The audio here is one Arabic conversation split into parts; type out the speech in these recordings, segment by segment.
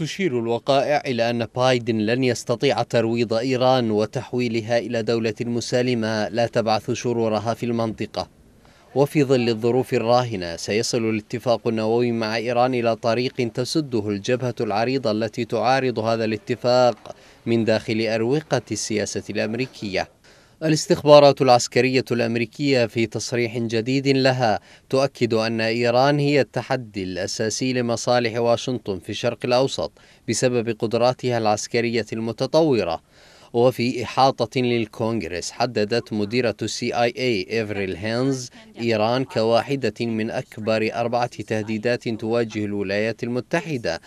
تشير الوقائع إلى أن بايدن لن يستطيع ترويض إيران وتحويلها إلى دولة مسالمة لا تبعث شرورها في المنطقة وفي ظل الظروف الراهنة سيصل الاتفاق النووي مع إيران إلى طريق تسده الجبهة العريضة التي تعارض هذا الاتفاق من داخل أروقة السياسة الأمريكية الاستخبارات العسكرية الأمريكية في تصريح جديد لها تؤكد أن إيران هي التحدي الأساسي لمصالح واشنطن في الشرق الأوسط بسبب قدراتها العسكرية المتطورة وفي إحاطة للكونغرس حددت مديرة السي آي اي اي ايفريل هينز إيران كواحدة من أكبر أربعة تهديدات تواجه الولايات المتحدة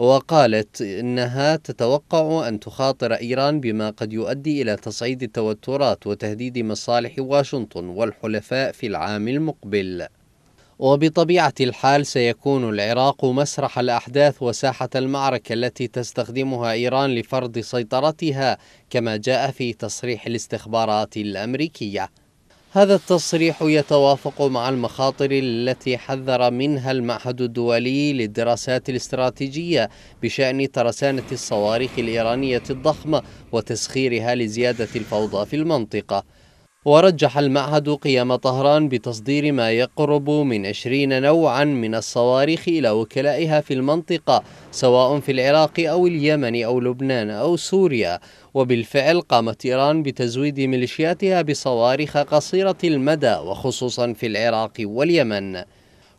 وقالت إنها تتوقع أن تخاطر إيران بما قد يؤدي إلى تصعيد التوترات وتهديد مصالح واشنطن والحلفاء في العام المقبل وبطبيعة الحال سيكون العراق مسرح الأحداث وساحة المعركة التي تستخدمها إيران لفرض سيطرتها كما جاء في تصريح الاستخبارات الأمريكية هذا التصريح يتوافق مع المخاطر التي حذر منها المعهد الدولي للدراسات الاستراتيجية بشأن ترسانة الصواريخ الإيرانية الضخمة وتسخيرها لزيادة الفوضى في المنطقة ورجح المعهد قيام طهران بتصدير ما يقرب من 20 نوعا من الصواريخ إلى وكلائها في المنطقة سواء في العراق أو اليمن أو لبنان أو سوريا وبالفعل قامت إيران بتزويد ميليشياتها بصواريخ قصيرة المدى وخصوصا في العراق واليمن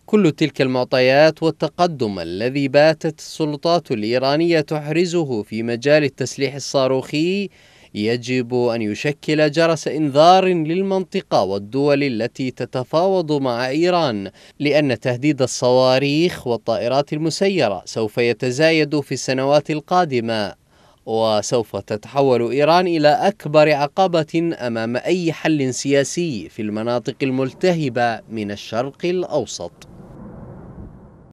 كل تلك المعطيات والتقدم الذي باتت السلطات الإيرانية تحرزه في مجال التسليح الصاروخي يجب أن يشكل جرس إنذار للمنطقة والدول التي تتفاوض مع إيران لأن تهديد الصواريخ والطائرات المسيرة سوف يتزايد في السنوات القادمة وسوف تتحول إيران إلى أكبر عقبة أمام أي حل سياسي في المناطق الملتهبة من الشرق الأوسط